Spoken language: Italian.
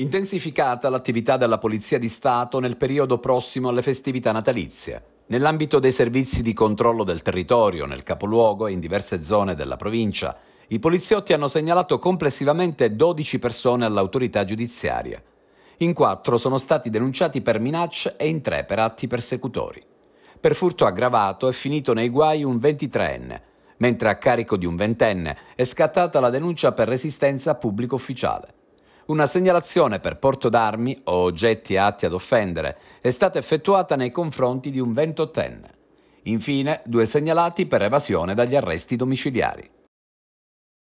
Intensificata l'attività della Polizia di Stato nel periodo prossimo alle festività natalizie. Nell'ambito dei servizi di controllo del territorio, nel capoluogo e in diverse zone della provincia, i poliziotti hanno segnalato complessivamente 12 persone all'autorità giudiziaria. In quattro sono stati denunciati per minacce e in tre per atti persecutori. Per furto aggravato è finito nei guai un 23enne, mentre a carico di un ventenne è scattata la denuncia per resistenza a pubblico ufficiale. Una segnalazione per porto d'armi o oggetti atti ad offendere è stata effettuata nei confronti di un ventottenne. Infine, due segnalati per evasione dagli arresti domiciliari.